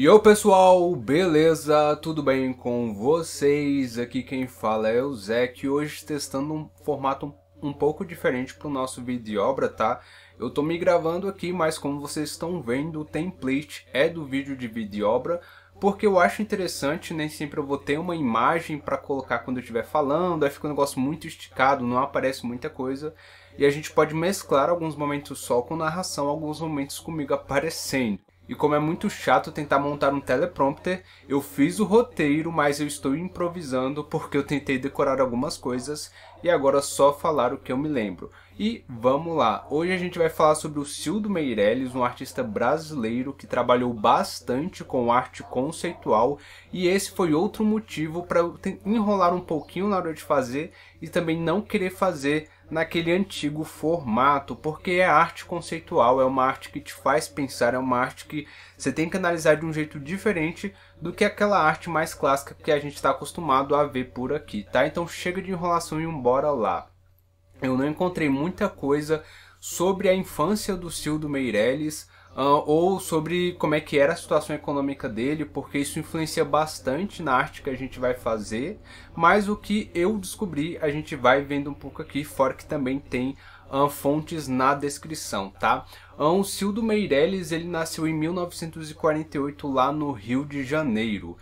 E o pessoal, beleza? Tudo bem com vocês? Aqui quem fala é o Zé que hoje testando um formato um pouco diferente para o nosso vídeo de obra, tá? Eu tô me gravando aqui, mas como vocês estão vendo, o template é do vídeo de vídeo de obra, porque eu acho interessante, nem sempre eu vou ter uma imagem para colocar quando eu estiver falando, aí fica um negócio muito esticado, não aparece muita coisa, e a gente pode mesclar alguns momentos só com narração, alguns momentos comigo aparecendo. E como é muito chato tentar montar um teleprompter, eu fiz o roteiro, mas eu estou improvisando porque eu tentei decorar algumas coisas e agora é só falar o que eu me lembro. E vamos lá, hoje a gente vai falar sobre o Cildo Meirelles, um artista brasileiro que trabalhou bastante com arte conceitual e esse foi outro motivo para enrolar um pouquinho na hora de fazer e também não querer fazer naquele antigo formato, porque é arte conceitual, é uma arte que te faz pensar, é uma arte que você tem que analisar de um jeito diferente do que aquela arte mais clássica que a gente está acostumado a ver por aqui, tá? Então chega de enrolação e bora lá. Eu não encontrei muita coisa sobre a infância do Silvio Meirelles, Uh, ou sobre como é que era a situação econômica dele, porque isso influencia bastante na arte que a gente vai fazer. Mas o que eu descobri, a gente vai vendo um pouco aqui, fora que também tem uh, fontes na descrição, tá? Ah, o Cildo Meirelles, ele nasceu em 1948 lá no Rio de Janeiro.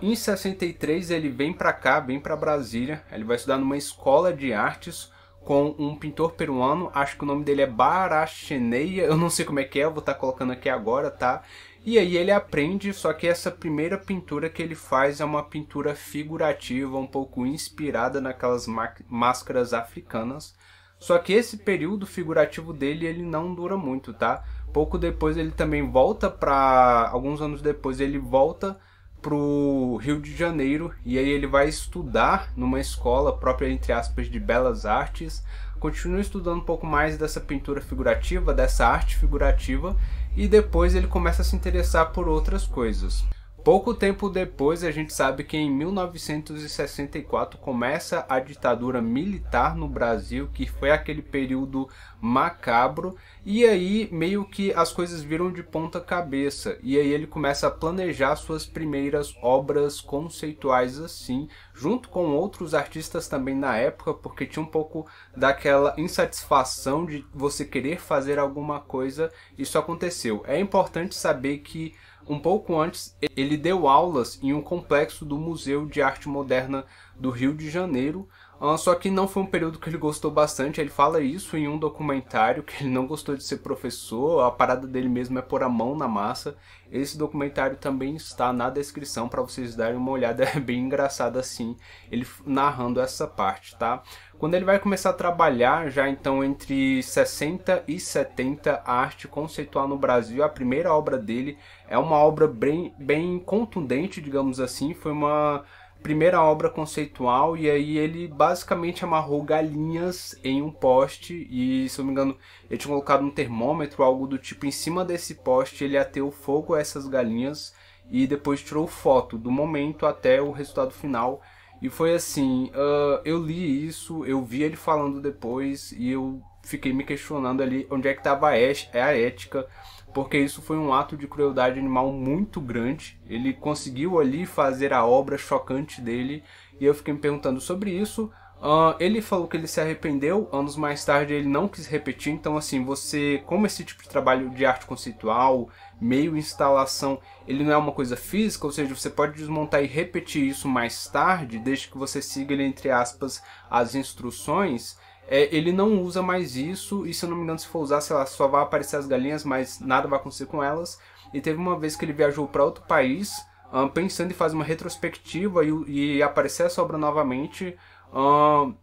em 63 ele vem para cá, vem para Brasília, ele vai estudar numa escola de artes, com um pintor peruano, acho que o nome dele é Baracheneia, eu não sei como é que é, vou estar tá colocando aqui agora, tá? E aí ele aprende, só que essa primeira pintura que ele faz é uma pintura figurativa, um pouco inspirada naquelas máscaras africanas. Só que esse período figurativo dele, ele não dura muito, tá? Pouco depois ele também volta para alguns anos depois ele volta pro Rio de Janeiro e aí ele vai estudar numa escola própria entre aspas de belas artes, continua estudando um pouco mais dessa pintura figurativa, dessa arte figurativa e depois ele começa a se interessar por outras coisas. Pouco tempo depois, a gente sabe que em 1964 começa a ditadura militar no Brasil, que foi aquele período macabro, e aí meio que as coisas viram de ponta cabeça, e aí ele começa a planejar suas primeiras obras conceituais assim, junto com outros artistas também na época, porque tinha um pouco daquela insatisfação de você querer fazer alguma coisa, isso aconteceu. É importante saber que um pouco antes, ele deu aulas em um complexo do Museu de Arte Moderna do Rio de Janeiro, ah, só que não foi um período que ele gostou bastante. Ele fala isso em um documentário que ele não gostou de ser professor. A parada dele mesmo é pôr a mão na massa. Esse documentário também está na descrição para vocês darem uma olhada. É bem engraçado assim, ele narrando essa parte, tá? Quando ele vai começar a trabalhar, já então entre 60 e 70, a arte conceitual no Brasil, a primeira obra dele é uma obra bem, bem contundente, digamos assim. Foi uma primeira obra conceitual e aí ele basicamente amarrou galinhas em um poste e, se eu não me engano, ele tinha colocado um termômetro, algo do tipo, em cima desse poste ele ateu fogo a essas galinhas e depois tirou foto do momento até o resultado final. E foi assim, uh, eu li isso, eu vi ele falando depois e eu fiquei me questionando ali onde é que estava é, é a ética porque isso foi um ato de crueldade animal muito grande. Ele conseguiu ali fazer a obra chocante dele, e eu fiquei me perguntando sobre isso. Uh, ele falou que ele se arrependeu, anos mais tarde ele não quis repetir, então assim, você, como esse tipo de trabalho de arte conceitual, meio instalação, ele não é uma coisa física, ou seja, você pode desmontar e repetir isso mais tarde, desde que você siga ele, entre aspas, as instruções, é, ele não usa mais isso, e se eu não me engano, se for usar, sei lá, só vai aparecer as galinhas, mas nada vai acontecer com elas. E teve uma vez que ele viajou para outro país, um, pensando em fazer uma retrospectiva e, e aparecer essa obra novamente. Um,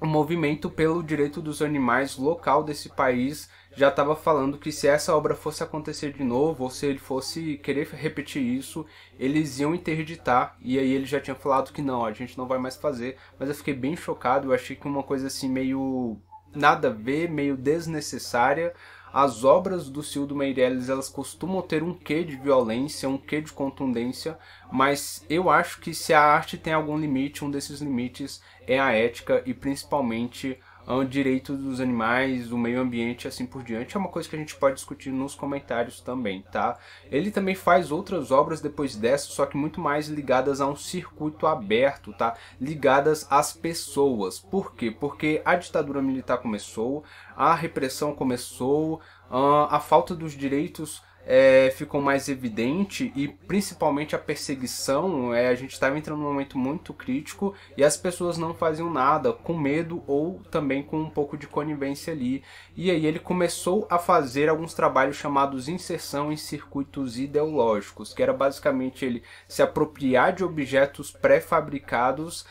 o movimento pelo direito dos animais local desse país já estava falando que se essa obra fosse acontecer de novo, ou se ele fosse querer repetir isso, eles iam interditar. E aí ele já tinha falado que não, a gente não vai mais fazer. Mas eu fiquei bem chocado, eu achei que uma coisa assim meio nada a ver, meio desnecessária as obras do Cildo Meirelles elas costumam ter um quê de violência, um quê de contundência, mas eu acho que se a arte tem algum limite, um desses limites é a ética e principalmente ao é direito dos animais, do meio ambiente e assim por diante. É uma coisa que a gente pode discutir nos comentários também, tá? Ele também faz outras obras depois dessa, só que muito mais ligadas a um circuito aberto, tá? Ligadas às pessoas. Por quê? Porque a ditadura militar começou, a repressão começou, a falta dos direitos é, ficou mais evidente e principalmente a perseguição, é, a gente estava entrando num momento muito crítico e as pessoas não faziam nada, com medo ou também com um pouco de conivência ali. E aí ele começou a fazer alguns trabalhos chamados inserção em circuitos ideológicos, que era basicamente ele se apropriar de objetos pré-fabricados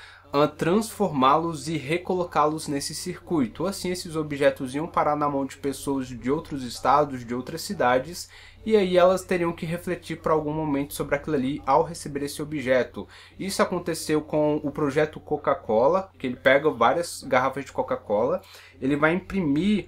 transformá-los e recolocá-los nesse circuito. Assim, esses objetos iam parar na mão de pessoas de outros estados, de outras cidades, e aí elas teriam que refletir por algum momento sobre aquilo ali ao receber esse objeto. Isso aconteceu com o projeto Coca-Cola, que ele pega várias garrafas de Coca-Cola, ele vai imprimir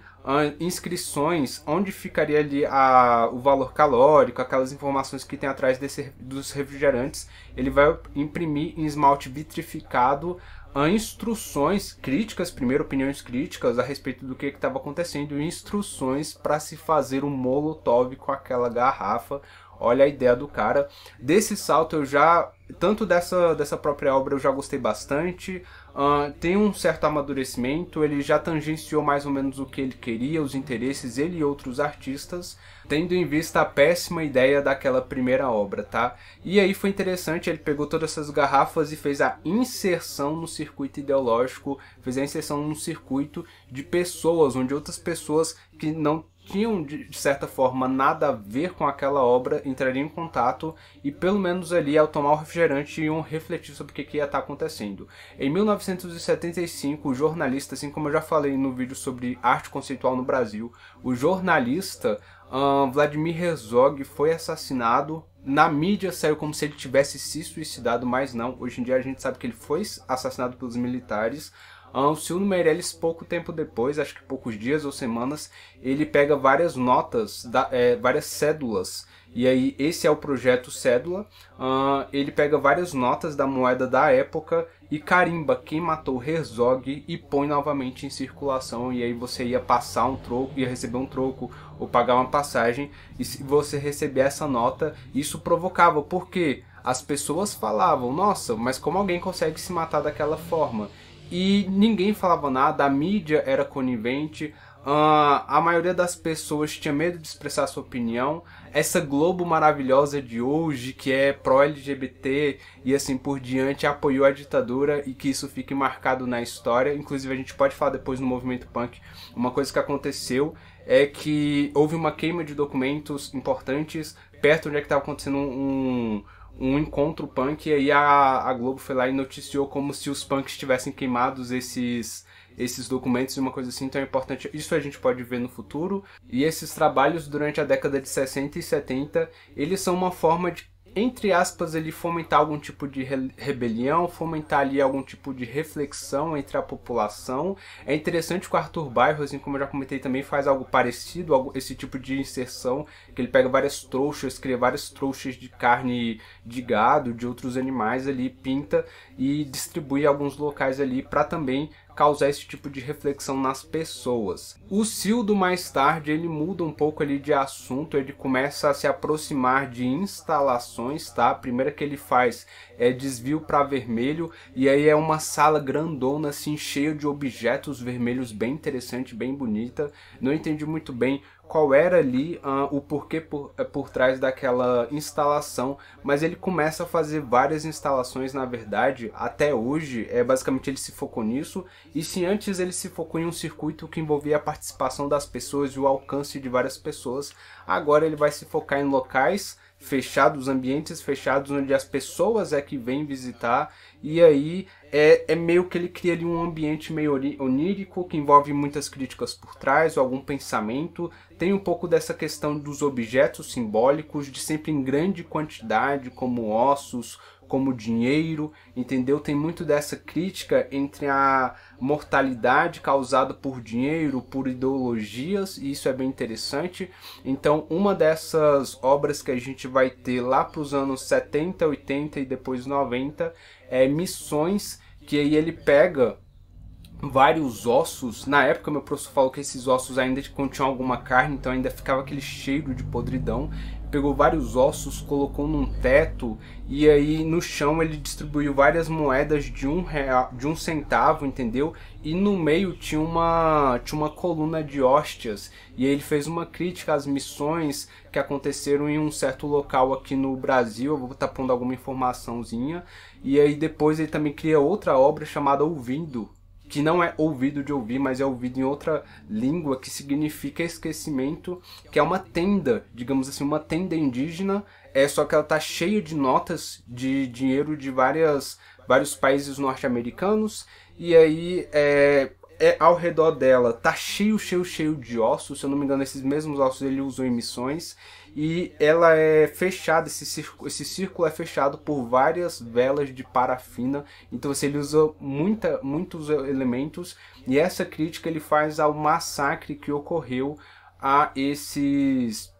inscrições, onde ficaria ali a, o valor calórico, aquelas informações que tem atrás desse, dos refrigerantes. Ele vai imprimir em esmalte vitrificado a instruções críticas, primeiro opiniões críticas a respeito do que estava acontecendo, instruções para se fazer um molotov com aquela garrafa. Olha a ideia do cara. Desse salto eu já, tanto dessa, dessa própria obra eu já gostei bastante, Uh, tem um certo amadurecimento, ele já tangenciou mais ou menos o que ele queria, os interesses ele e outros artistas, tendo em vista a péssima ideia daquela primeira obra, tá? E aí foi interessante, ele pegou todas essas garrafas e fez a inserção no circuito ideológico, fez a inserção no circuito de pessoas, onde outras pessoas que não tinham de certa forma nada a ver com aquela obra entrariam em contato e pelo menos ali ao tomar o refrigerante iam refletir sobre o que, que ia estar tá acontecendo. Em 1975, o jornalista, assim como eu já falei no vídeo sobre arte conceitual no Brasil, o jornalista um, Vladimir Herzog foi assassinado. Na mídia saiu como se ele tivesse se suicidado, mas não. Hoje em dia a gente sabe que ele foi assassinado pelos militares. Alcione ah, Meirelles, pouco tempo depois, acho que poucos dias ou semanas, ele pega várias notas, da, é, várias cédulas. E aí, esse é o projeto Cédula. Uh, ele pega várias notas da moeda da época e carimba quem matou Herzog e põe novamente em circulação. E aí você ia passar um troco, ia receber um troco ou pagar uma passagem. E se você receber essa nota, isso provocava, porque as pessoas falavam: nossa, mas como alguém consegue se matar daquela forma? e ninguém falava nada, a mídia era conivente, Uh, a maioria das pessoas tinha medo de expressar sua opinião. Essa Globo maravilhosa de hoje, que é pró-LGBT e assim por diante, apoiou a ditadura e que isso fique marcado na história. Inclusive, a gente pode falar depois no movimento punk. Uma coisa que aconteceu é que houve uma queima de documentos importantes perto onde é estava acontecendo um, um encontro punk e aí a, a Globo foi lá e noticiou como se os punks tivessem queimados esses esses documentos e uma coisa assim, então é importante. Isso a gente pode ver no futuro. E esses trabalhos durante a década de 60 e 70, eles são uma forma de entre aspas, ele fomentar algum tipo de re rebelião, fomentar ali algum tipo de reflexão entre a população. É interessante que o Arthur Bairro, assim como eu já comentei também, faz algo parecido, algo, esse tipo de inserção, que ele pega várias trouxas, cria várias trouxas de carne de gado, de outros animais ali, pinta e distribui em alguns locais ali para também causar esse tipo de reflexão nas pessoas. O Sildo mais tarde ele muda um pouco ali de assunto, ele começa a se aproximar de instalações, tá? A primeira que ele faz é desvio para vermelho e aí é uma sala grandona assim cheia de objetos vermelhos bem interessante, bem bonita. Não entendi muito bem qual era ali uh, o porquê por, eh, por trás daquela instalação, mas ele começa a fazer várias instalações, na verdade, até hoje, é basicamente ele se focou nisso, e se antes ele se focou em um circuito que envolvia a participação das pessoas e o alcance de várias pessoas, agora ele vai se focar em locais fechados, ambientes fechados, onde as pessoas é que vêm visitar, e aí é, é meio que ele cria ali um ambiente meio onírico, que envolve muitas críticas por trás, ou algum pensamento, tem um pouco dessa questão dos objetos simbólicos, de sempre em grande quantidade, como ossos, como dinheiro, entendeu? Tem muito dessa crítica entre a mortalidade causada por dinheiro, por ideologias, e isso é bem interessante. Então, uma dessas obras que a gente vai ter lá para os anos 70, 80 e depois 90 é Missões, que aí ele pega vários ossos. Na época, meu professor falou que esses ossos ainda continham alguma carne, então ainda ficava aquele cheiro de podridão pegou vários ossos, colocou num teto e aí no chão ele distribuiu várias moedas de um real, de um centavo, entendeu? E no meio tinha uma tinha uma coluna de hóstias e aí ele fez uma crítica às missões que aconteceram em um certo local aqui no Brasil. Eu vou estar pondo alguma informaçãozinha e aí depois ele também cria outra obra chamada Ouvindo que não é ouvido de ouvir, mas é ouvido em outra língua, que significa esquecimento, que é uma tenda, digamos assim, uma tenda indígena, é só que ela tá cheia de notas de dinheiro de várias, vários países norte-americanos, e aí é, é, ao redor dela tá cheio, cheio, cheio de ossos, se eu não me engano, esses mesmos ossos ele usou em missões, e ela é fechada, esse círculo, esse círculo é fechado por várias velas de parafina, então você ele usa muita, muitos elementos, e essa crítica ele faz ao massacre que ocorreu a esses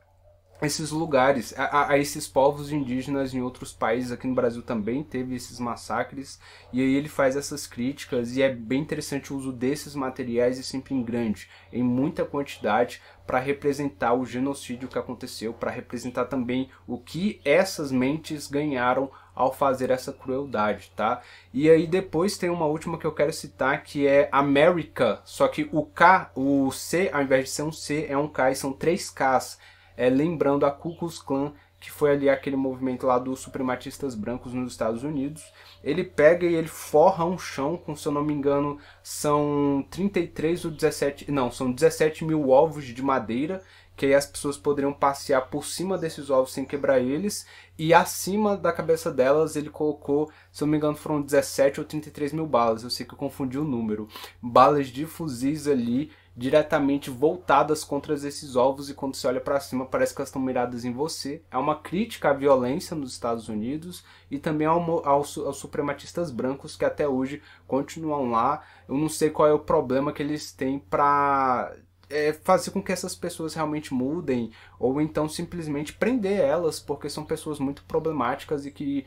esses lugares, a, a, esses povos indígenas em outros países, aqui no Brasil também teve esses massacres, e aí ele faz essas críticas, e é bem interessante o uso desses materiais, e sempre em grande, em muita quantidade, para representar o genocídio que aconteceu, para representar também o que essas mentes ganharam ao fazer essa crueldade, tá? E aí depois tem uma última que eu quero citar que é América, só que o K, o C, ao invés de ser um C, é um K e são três Ks é, lembrando a Ku Klux Klan, que foi ali aquele movimento lá dos suprematistas brancos nos Estados Unidos. Ele pega e ele forra um chão, com se eu não me engano, são 33 ou 17, não, são 17 mil ovos de madeira, que aí as pessoas poderiam passear por cima desses ovos sem quebrar eles, e acima da cabeça delas ele colocou, se eu não me engano, foram 17 ou 33 mil balas, eu sei que eu confundi o número, balas de fuzis ali diretamente voltadas contra esses ovos e quando você olha para cima parece que elas estão miradas em você. É uma crítica à violência nos Estados Unidos e também ao, aos, aos suprematistas brancos que até hoje continuam lá. Eu não sei qual é o problema que eles têm para é, fazer com que essas pessoas realmente mudem, ou então simplesmente prender elas, porque são pessoas muito problemáticas e que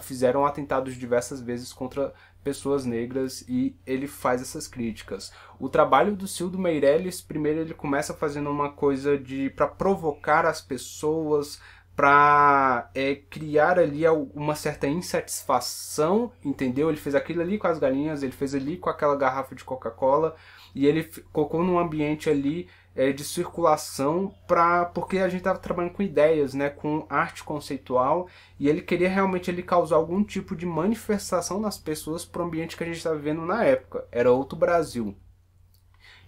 fizeram atentados diversas vezes contra pessoas negras e ele faz essas críticas. O trabalho do Silvio Meirelles, primeiro ele começa fazendo uma coisa de para provocar as pessoas, para é, criar ali uma certa insatisfação, entendeu? Ele fez aquilo ali com as galinhas, ele fez ali com aquela garrafa de Coca-Cola e ele colocou num ambiente ali é, de circulação para porque a gente estava trabalhando com ideias, né, com arte conceitual e ele queria realmente ele causar algum tipo de manifestação nas pessoas para o ambiente que a gente estava vivendo na época. Era outro Brasil.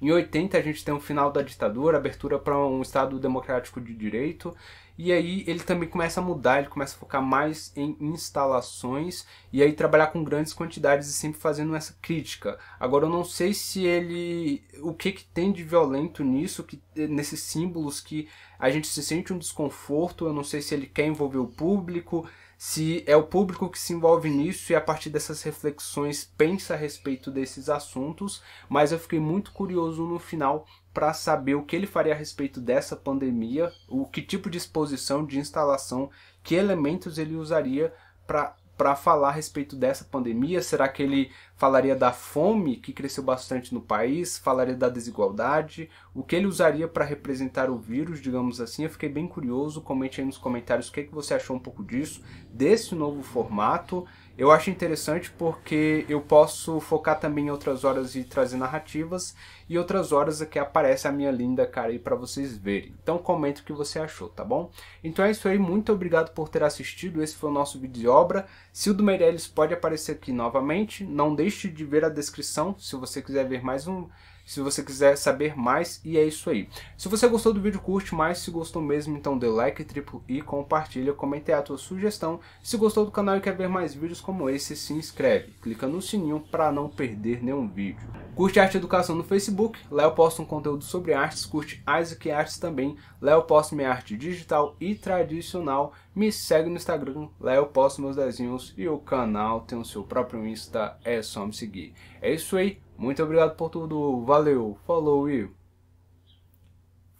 Em 80 a gente tem o final da ditadura, abertura para um Estado democrático de direito. E aí ele também começa a mudar, ele começa a focar mais em instalações e aí trabalhar com grandes quantidades e sempre fazendo essa crítica. Agora eu não sei se ele o que que tem de violento nisso, que nesses símbolos que a gente se sente um desconforto, eu não sei se ele quer envolver o público, se é o público que se envolve nisso e a partir dessas reflexões pensa a respeito desses assuntos, mas eu fiquei muito curioso no final para saber o que ele faria a respeito dessa pandemia, o que tipo de exposição, de instalação, que elementos ele usaria para para falar a respeito dessa pandemia? Será que ele falaria da fome que cresceu bastante no país? Falaria da desigualdade? O que ele usaria para representar o vírus, digamos assim? Eu fiquei bem curioso. Comente aí nos comentários o que, é que você achou um pouco disso, desse novo formato. Eu acho interessante porque eu posso focar também em outras horas e trazer narrativas e outras horas aqui é aparece a minha linda cara aí para vocês verem. Então comenta o que você achou, tá bom? Então é isso aí, muito obrigado por ter assistido, esse foi o nosso vídeo de obra. Sildo Meirelles pode aparecer aqui novamente, não deixe de ver a descrição se você quiser ver mais um se você quiser saber mais. E é isso aí. Se você gostou do vídeo, curte mais. Se gostou mesmo, então dê like, triplo e compartilha. Comente a tua sugestão. Se gostou do canal e quer ver mais vídeos como esse, se inscreve. Clica no sininho para não perder nenhum vídeo. Curte Arte Educação no Facebook. Lá eu posto um conteúdo sobre artes. Curte Isaac Artes também. Lá eu posto minha arte digital e tradicional. Me segue no Instagram. Lá eu posto meus desenhos. E o canal tem o seu próprio Insta. É só me seguir. É isso aí. Muito obrigado por tudo. Valeu. Falou e.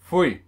Fui.